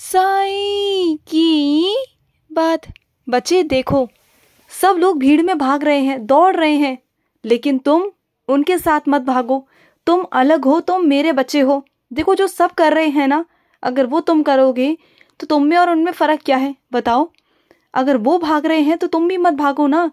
साई की बात बच्चे देखो सब लोग भीड़ में भाग रहे हैं दौड़ रहे हैं लेकिन तुम उनके साथ मत भागो तुम अलग हो तुम मेरे बच्चे हो देखो जो सब कर रहे हैं ना अगर वो तुम करोगे तो तुम में और उनमें फ़र्क क्या है बताओ अगर वो भाग रहे हैं तो तुम भी मत भागो ना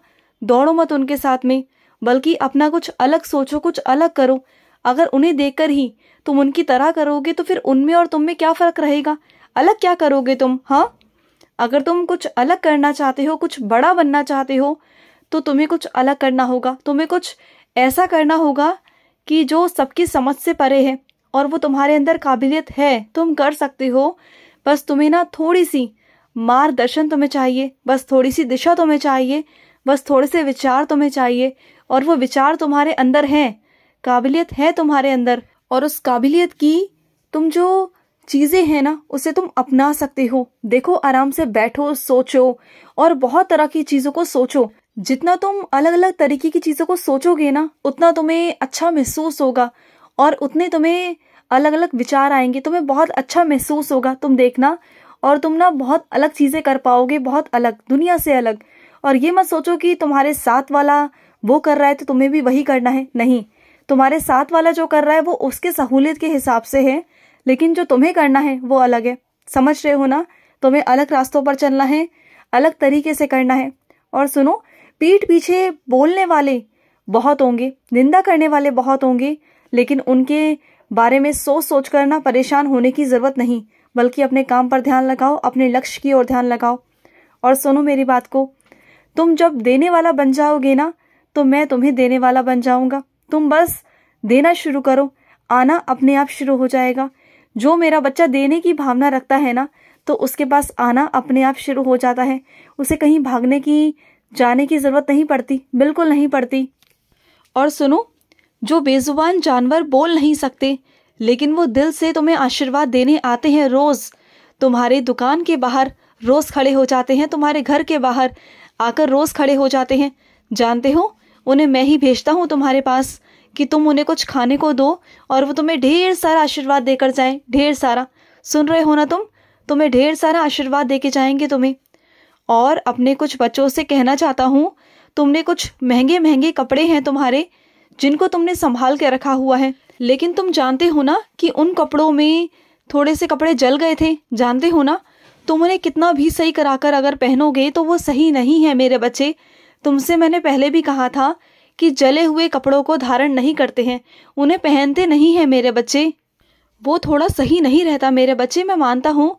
दौड़ो मत उनके साथ में बल्कि अपना कुछ अलग सोचो कुछ अलग करो अगर उन्हें देखकर ही तुम उनकी तरह करोगे तो फिर उनमें और तुम में क्या फ़र्क रहेगा अलग क्या करोगे तुम हाँ अगर तुम कुछ अलग करना चाहते हो कुछ बड़ा बनना चाहते हो तो तुम्हें कुछ अलग करना होगा तुम्हें कुछ ऐसा करना होगा कि जो सबकी समझ से परे है और वो तुम्हारे अंदर काबिलियत है तुम कर सकते हो बस तुम्हें ना थोड़ी सी मार्गदर्शन तुम्हें चाहिए बस थोड़ी सी दिशा तुम्हें चाहिए बस थोड़े से विचार तुम्हें चाहिए और वो विचार तुम्हारे अंदर हैं काबिलियत है तुम्हारे अंदर और उस काबिलियत की तुम जो चीज़ें हैं ना उसे तुम अपना सकते हो देखो आराम से बैठो सोचो और बहुत तरह की चीज़ों को सोचो जितना तुम अलग अलग तरीके की चीज़ों को सोचोगे ना उतना तुम्हें अच्छा महसूस होगा और उतने तुम्हें अलग अलग विचार आएंगे तुम्हें बहुत अच्छा महसूस होगा तुम देखना और तुम ना बहुत अलग चीज़ें कर पाओगे बहुत अलग दुनिया से अलग और ये मत सोचो कि तुम्हारे साथ वाला वो कर रहा है तो तुम्हें भी वही करना है नहीं तुम्हारे साथ वाला जो कर रहा है वो उसके सहूलियत के हिसाब से है लेकिन जो तुम्हें करना है वो अलग है समझ रहे हो ना तुम्हें अलग रास्तों पर चलना है अलग तरीके से करना है और सुनो पीठ पीछे बोलने वाले बहुत होंगे निंदा करने वाले बहुत होंगे लेकिन उनके बारे में सोच सोच कर ना परेशान होने की ज़रूरत नहीं बल्कि अपने काम पर ध्यान लगाओ अपने लक्ष्य की ओर ध्यान लगाओ और सुनो मेरी बात को तुम जब देने वाला बन जाओगे ना तो मैं तुम्हें देने वाला बन जाऊंगा तुम बस देना शुरू करो आना अपने आप शुरू हो जाएगा जो मेरा बच्चा देने की भावना रखता है ना तो उसके पास आना अपने आप शुरू हो जाता है उसे कहीं भागने की जाने की जरूरत नहीं पड़ती बिल्कुल नहीं पड़ती और सुनो जो बेजुबान जानवर बोल नहीं सकते लेकिन वो दिल से तुम्हें आशीर्वाद देने आते हैं रोज तुम्हारे दुकान के बाहर रोज खड़े हो जाते हैं तुम्हारे घर के बाहर आकर रोज खड़े हो जाते हैं जानते हो उन्हें मैं ही भेजता हूँ तुम्हारे पास कि तुम उन्हें कुछ खाने को दो और वो तुम्हें ढेर सारा आशीर्वाद देकर जाएं ढेर सारा सुन रहे हो ना तुम तुम्हें ढेर सारा आशीर्वाद दे जाएंगे तुम्हें और अपने कुछ बच्चों से कहना चाहता हूँ तुमने कुछ महंगे महंगे कपड़े हैं तुम्हारे जिनको तुमने संभाल के रखा हुआ है लेकिन तुम जानते हो ना कि उन कपड़ों में थोड़े से कपड़े जल गए थे जानते हो ना तुम उन्हें कितना भी सही कराकर अगर पहनोगे तो वो सही नहीं है मेरे बच्चे तुमसे मैंने पहले भी कहा था कि जले हुए कपड़ों को धारण नहीं करते हैं उन्हें पहनते नहीं हैं मेरे बच्चे वो थोड़ा सही नहीं रहता मेरे बच्चे मैं मानता हूँ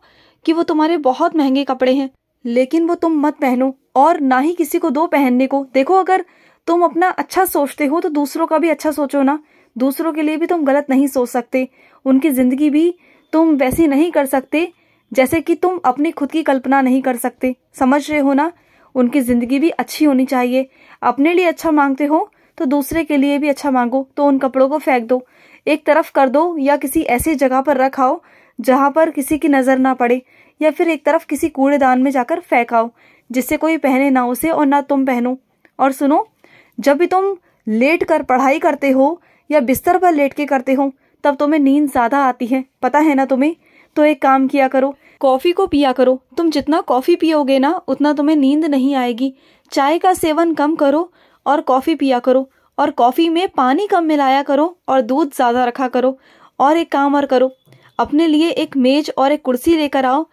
कि वो तुम्हारे बहुत महंगे कपड़े हैं लेकिन वो तुम मत पहनो और ना ही किसी को दो पहनने को देखो अगर तुम अपना अच्छा सोचते हो तो दूसरों का भी अच्छा सोचो ना दूसरों के लिए भी तुम गलत नहीं सोच सकते उनकी ज़िंदगी भी तुम वैसी नहीं कर सकते जैसे कि तुम अपनी खुद की कल्पना नहीं कर सकते समझ रहे हो ना उनकी ज़िंदगी भी अच्छी होनी चाहिए अपने लिए अच्छा मांगते हो तो दूसरे के लिए भी अच्छा मांगो तो उन कपड़ों को फेंक दो एक तरफ कर दो या किसी ऐसी जगह पर रखाओ जहां पर किसी की नजर ना पड़े या फिर एक तरफ किसी कूड़ेदान में जाकर फेंकाओ जिससे कोई पहने ना उसे और ना तुम पहनो और सुनो जब भी तुम लेट कर पढ़ाई करते हो या बिस्तर पर लेट के करते हो तब तुम्हें नींद ज्यादा आती है पता है ना तुम्हें तो एक काम किया करो कॉफी को पिया करो तुम जितना कॉफी पियोगे ना उतना तुम्हें नींद नहीं आएगी चाय का सेवन कम करो और कॉफ़ी पिया करो और कॉफ़ी में पानी कम मिलाया करो और दूध ज़्यादा रखा करो और एक काम और करो अपने लिए एक मेज और एक कुर्सी लेकर आओ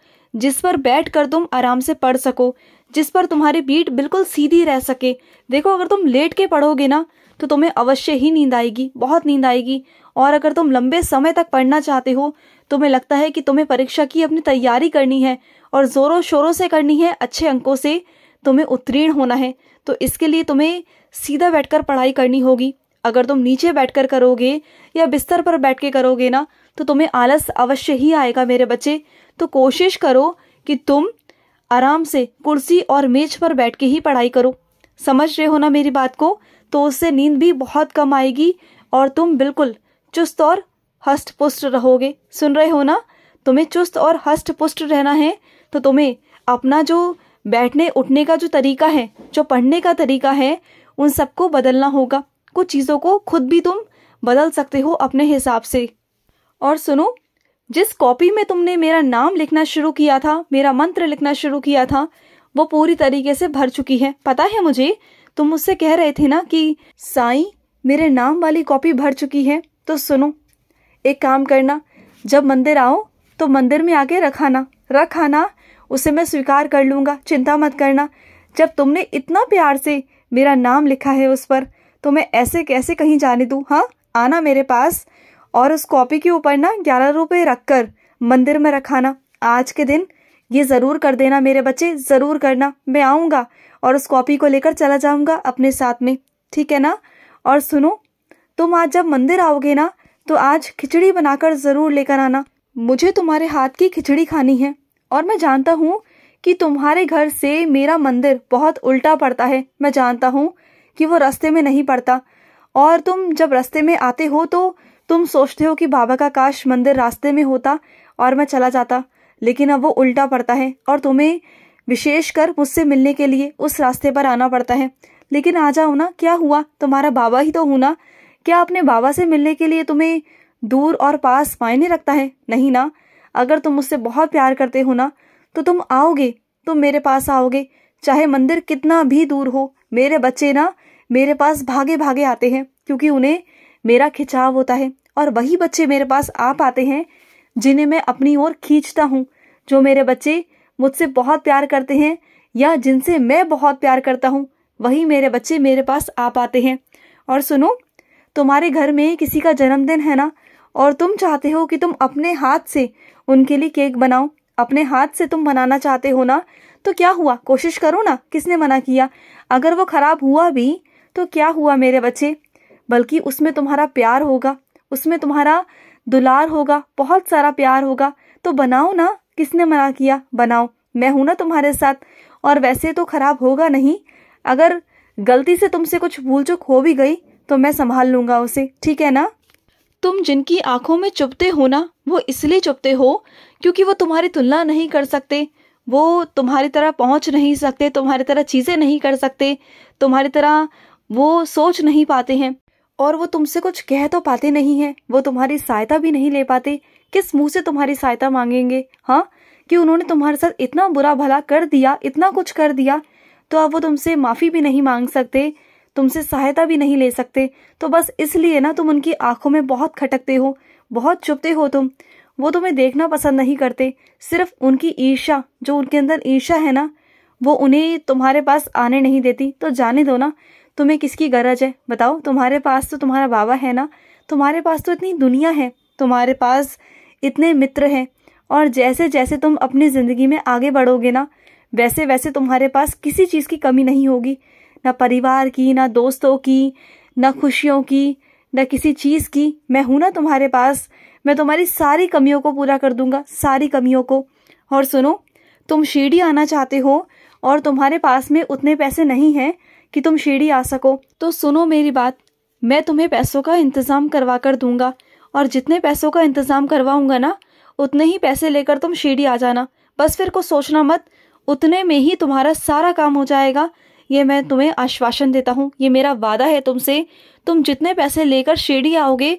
जिस पर बैठ कर तुम आराम से पढ़ सको जिस पर तुम्हारी बीट बिल्कुल सीधी रह सके देखो अगर तुम लेट के पढ़ोगे ना तो तुम्हें अवश्य ही नींद आएगी बहुत नींद आएगी और अगर तुम लंबे समय तक पढ़ना चाहते हो तो तुम्हें लगता है कि तुम्हें परीक्षा की अपनी तैयारी करनी है और ज़ोरों शोरों से करनी है अच्छे अंकों से तुम्हें उत्तीर्ण होना है तो इसके लिए तुम्हें सीधा बैठकर पढ़ाई करनी होगी अगर तुम नीचे बैठकर करोगे या बिस्तर पर बैठ के करोगे ना तो तुम्हें आलस अवश्य ही आएगा मेरे बच्चे तो कोशिश करो कि तुम आराम से कुर्सी और मेज पर बैठ के ही पढ़ाई करो समझ रहे हो ना मेरी बात को तो उससे नींद भी बहुत कम आएगी और तुम बिल्कुल चुस्त और हस्त पुष्ट रहोगे सुन रहे हो ना तुम्हें चुस्त और हस्त पुष्ट रहना है तो तुम्हें अपना जो बैठने उठने का जो तरीका है जो पढ़ने का तरीका है उन सबको बदलना होगा कुछ चीज़ों को खुद भी तुम बदल सकते हो अपने हिसाब से और सुनो जिस कॉपी में तुमने मेरा नाम लिखना शुरू किया था मेरा मंत्र लिखना शुरू किया था वो पूरी तरीके से भर चुकी है पता है मुझे तुम मुझसे कह रहे थे ना कि साई मेरे नाम वाली कॉपी भर चुकी है तो सुनो एक काम करना जब मंदिर आओ तो मंदिर में आके रखाना रखाना उसे मैं स्वीकार कर लूंगा चिंता मत करना जब तुमने इतना प्यार से मेरा नाम लिखा है उस पर तो मैं ऐसे कैसे कहीं जाने दू हाँ आना मेरे पास और उस कॉपी के ऊपर ना ग्यारह रुपए रखकर मंदिर में रखाना आज के दिन ये ज़रूर कर देना मेरे बच्चे ज़रूर करना मैं आऊंगा और उस कॉपी को लेकर चला जाऊंगा अपने साथ में ठीक है ना और सुनो तुम आज जब मंदिर आओगे ना तो आज खिचड़ी बनाकर ज़रूर लेकर आना मुझे तुम्हारे हाथ की खिचड़ी खानी है और मैं जानता हूँ कि तुम्हारे घर से मेरा मंदिर बहुत उल्टा पड़ता है मैं जानता हूँ कि वो रास्ते में नहीं पड़ता और तुम जब रास्ते में आते हो तो तुम सोचते हो कि बाबा का काश मंदिर रास्ते में होता और मैं चला जाता लेकिन अब वो उल्टा पड़ता है और तुम्हें विशेषकर मुझसे मिलने के लिए उस रास्ते पर आना पड़ता है लेकिन आ जाओ ना क्या हुआ तुम्हारा बाबा ही तो हूं ना क्या अपने बाबा से मिलने के लिए तुम्हें दूर और पास मायने रखता है नहीं ना अगर तुम मुझसे बहुत प्यार करते हो ना तो तुम आओगे तुम मेरे पास आओगे चाहे मंदिर कितना भी दूर हो मेरे बच्चे ना मेरे पास भागे भागे आते हैं क्योंकि उन्हें मेरा खिंचाव होता है और वही बच्चे मेरे पास आ पाते हैं जिन्हें मैं अपनी ओर खींचता हूँ जो मेरे बच्चे मुझसे बहुत प्यार करते हैं या जिनसे मैं बहुत प्यार करता हूँ वही मेरे बच्चे मेरे पास आ पाते हैं और सुनो तुम्हारे घर में किसी का जन्मदिन है ना और तुम चाहते हो कि तुम अपने हाथ से उनके लिए केक बनाओ अपने हाथ से तुम बनाना चाहते हो ना तो क्या हुआ कोशिश करो ना किसने मना किया अगर वो खराब हुआ भी तो क्या हुआ मेरे बच्चे बल्कि उसमें तुम्हारा प्यार होगा उसमें तुम्हारा दुलार होगा बहुत सारा प्यार होगा तो बनाओ ना किसने मना किया बनाओ मैं हूं ना तुम्हारे साथ और वैसे तो खराब होगा नहीं अगर गलती से तुमसे कुछ भूल चूक हो भी गई तो मैं संभाल लूंगा उसे ठीक है ना तुम जिनकी आंखों में चुपते हो ना वो इसलिए चुपते हो क्योंकि वो तुम्हारी तुलना नहीं कर सकते वो तुम्हारी तरह पहुंच नहीं सकते तुम्हारी तरह चीज़ें नहीं कर सकते तुम्हारी तरह वो सोच नहीं पाते हैं और वो तुमसे कुछ कह तो पाते नहीं हैं वो तुम्हारी सहायता भी नहीं ले पाते किस मुंह से तुम्हारी सहायता मांगेंगे हाँ कि उन्होंने तुम्हारे साथ इतना बुरा भला कर दिया इतना कुछ कर दिया तो अब वो तुमसे माफ़ी भी नहीं मांग सकते तुमसे सहायता भी नहीं ले सकते तो बस इसलिए ना तुम उनकी आंखों में बहुत खटकते हो बहुत चुपते हो तुम वो तुम्हें देखना पसंद नहीं करते सिर्फ उनकी ईर्षा जो उनके अंदर ईर्षा है ना वो उन्हें तुम्हारे पास आने नहीं देती तो जाने दो ना तुम्हें किसकी गरज है बताओ तुम्हारे पास तो तुम्हारा बाबा है ना तुम्हारे पास तो इतनी दुनिया है तुम्हारे पास इतने मित्र हैं और जैसे जैसे तुम अपनी ज़िंदगी में आगे बढ़ोगे ना वैसे वैसे तुम्हारे पास किसी चीज़ की कमी नहीं होगी न परिवार की न दोस्तों की न खुशियों की न किसी चीज़ की मैं हूं ना तुम्हारे पास मैं तुम्हारी सारी कमियों को पूरा कर दूंगा सारी कमियों को और सुनो तुम शीढ़ी आना चाहते हो और तुम्हारे पास में उतने पैसे नहीं है कि तुम शीढ़ी आ सको तो सुनो मेरी बात मैं तुम्हें पैसों का इंतज़ाम करवा कर दूंगा और जितने पैसों का इंतज़ाम करवाऊंगा ना उतने ही पैसे लेकर तुम शीढ़ी आ जाना बस फिर कुछ सोचना मत उतने में ही तुम्हारा सारा काम हो जाएगा ये मैं तुम्हें आश्वासन देता हूँ ये मेरा वादा है तुमसे तुम जितने पैसे लेकर शिरडी आओगे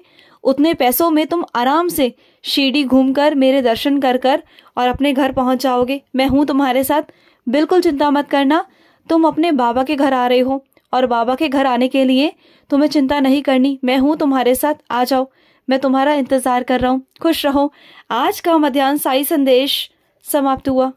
उतने पैसों में तुम आराम से शिरडी घूमकर मेरे दर्शन कर कर और अपने घर पहुँच जाओगे मैं हूँ तुम्हारे साथ बिल्कुल चिंता मत करना तुम अपने बाबा के घर आ रहे हो और बाबा के घर आने के लिए तुम्हें चिंता नहीं करनी मैं हूँ तुम्हारे साथ आ जाओ मैं तुम्हारा इंतज़ार कर रहा हूँ खुश रहो आज का मध्यान्ह साई संदेश समाप्त हुआ